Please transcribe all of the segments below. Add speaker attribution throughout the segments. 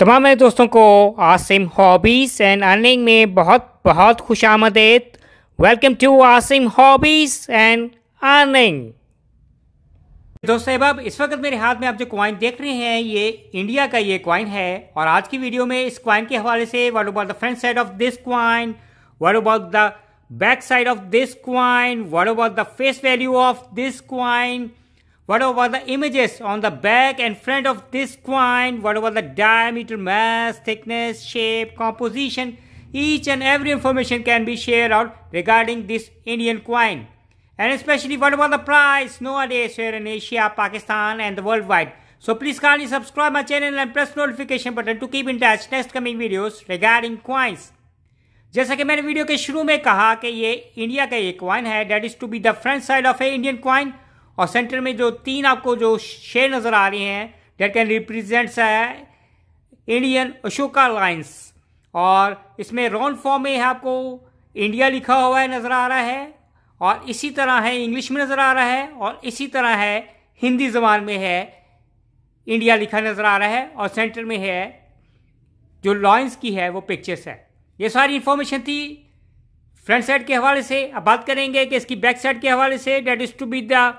Speaker 1: तमाम मेरे दोस्तों को आसिम हॉबीज़ एंड अर्निंग में बहुत बहुत खुश आमदेद welcome to Asim hobbies and earning दोस्तों अब इस वक्त मेरे हाथ में आप जो क्वाइन देख रहे हैं ये इंडिया का ये क्वाइन है और आज की वीडियो में इस क्वाइन के हवाले से what about the front side of this coin what about the back side of this coin what about the face value of this coin What about the images on the back and front of this coin? What about the diameter, mass, thickness, shape, composition? Each and every information can be shared out regarding this Indian coin. And especially what about the price nowadays here in Asia, Pakistan and the worldwide. So please kindly subscribe my channel and press notification button to keep in touch next coming videos regarding coins. जैसा कि मैंने video के शुरू में कहा कि ये India का ये क्वाइन है that is to be the front side of a Indian coin और सेंटर में जो तीन आपको जो शेर नज़र आ रहे हैं डेट कैन रिप्रेजेंट्स है इंडियन अशोका लाइंस और इसमें राउंड फॉर्म में है आपको इंडिया लिखा हुआ है नज़र आ रहा है और इसी तरह है इंग्लिश में नज़र आ रहा है और इसी तरह है हिंदी जबान में है इंडिया लिखा नज़र आ रहा है और सेंटर में है जो लॉइंस की है वो पिक्चर्स है ये सारी इंफॉर्मेशन थी फ्रंट साइड के हवाले से अब बात करेंगे कि इसकी बैक साइड के हवाले से that is to be the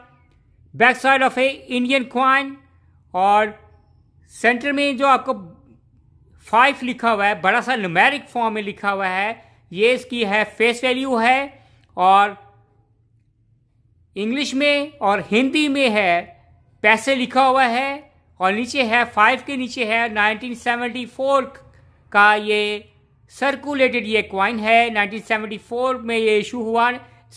Speaker 1: back side of a Indian coin और सेंटर में जो आपको फाइव लिखा हुआ है बड़ा सा नुमेरिक फॉर्म में लिखा हुआ है ये इसकी है फेस वैल्यू है और इंग्लिश में और हिंदी में है पैसे लिखा हुआ है और नीचे है फाइव के नीचे है 1974 का ये सर्कुलेटेड ये क्वाइन है 1974 में ये इशू हुआ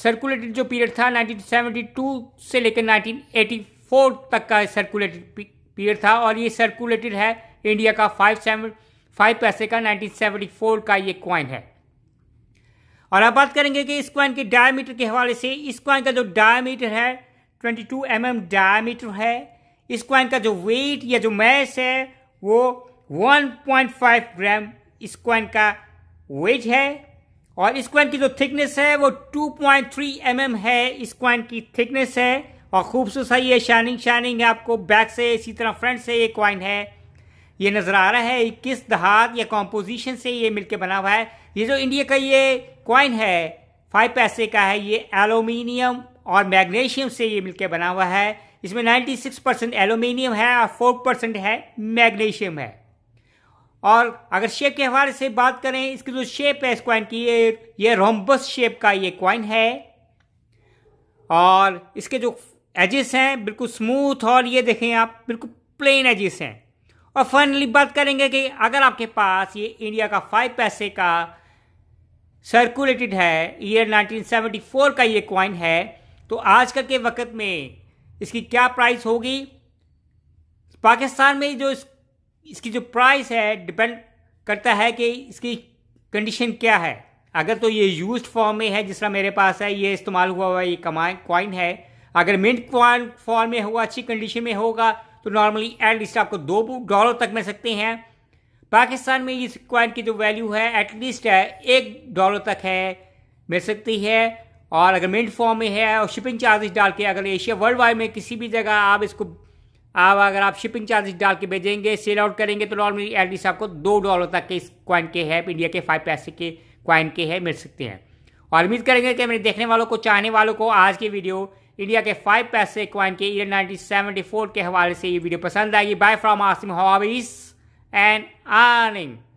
Speaker 1: सर्कुलेटेड जो पीरियड था 1972 से लेकर 1984 तक का सर्कुलेटेड पीरियड था और ये सर्कुलेटेड है इंडिया का फाइव सेवन फाइव पैसे का 1974 का ये क्वाइन है और अब बात करेंगे कि इस क्वाइन के डायमीटर के हवाले से इस क्वाइन का जो डायमीटर है 22 टू mm डायमीटर है इस क्वाइन का जो वेट या जो मैस है वो 1.5 ग्राम इस क्वाइन का वेट है और इस क्वाइन की जो थिकनेस है वो 2.3 पॉइंट mm है इस क्वाइन की थिकनेस है और खूबसूरत है ये शाइनिंग शाइनिंग है आपको बैक से इसी तरह फ्रंट से ये क्वाइन है ये नज़र आ रहा है किस दहात या कॉम्पोजिशन से ये मिलके बना हुआ है ये जो इंडिया का ये क्वाइन है फाइव पैसे का है ये एलोमिनियम और मैग्नीशियम से ये मिलकर बना हुआ है इसमें 96 परसेंट एलोमिनियम है और 4 परसेंट है मैग्नेशियम है और अगर शेप के हवाले से बात करें इसकी जो शेप है इस क्वाइन की ये ये रोम्बस शेप का ये क्वाइन है और इसके जो एजिस हैं बिल्कुल स्मूथ और ये देखें आप बिल्कुल प्लेन एजिस हैं और फाइनली बात करेंगे कि अगर आपके पास ये इंडिया का फाइव पैसे का सर्कुलेटेड है ईयर 1974 का ये क्वाइन है तो आजकल के वक्त में इसकी क्या प्राइस होगी पाकिस्तान में जो इस इसकी जो प्राइस है डिपेंड करता है कि इसकी कंडीशन क्या है अगर तो ये यूज फॉर्म में है जिस तरह मेरे पास है ये इस्तेमाल हुआ हुआ ये कमाए कॉइन है अगर मिंट क्वाइन फॉर्म में होगा अच्छी कंडीशन में होगा तो नॉर्मली एट लीस्ट आपको दो डॉलर तक मिल सकते हैं पाकिस्तान में इस कॉइन की जो वैल्यू है एटलीस्ट है एक डॉलर तक है मिल सकती है और अगर मिंट फॉर्म में है और शिपिंग चार्जेस डाल के अगर एशिया वर्ल्ड वाइड में किसी भी जगह आप इसको अब अगर आप शिपिंग चार्जेस डाल के भेजेंगे सेल आउट करेंगे तो नॉर्मली साहब आपको दो डॉलर तक के इस क्वाइन के है इंडिया के फाइव पैसे के क्वाइन के है मिल सकते हैं और उम्मीद करेंगे कि मेरे देखने वालों को चाहने वालों को आज की वीडियो इंडिया के फाइव पैसे क्वाइन के ईयर नाइनटीन के हवाले से ये वीडियो पसंद आएगी by from Asim hobbies and earning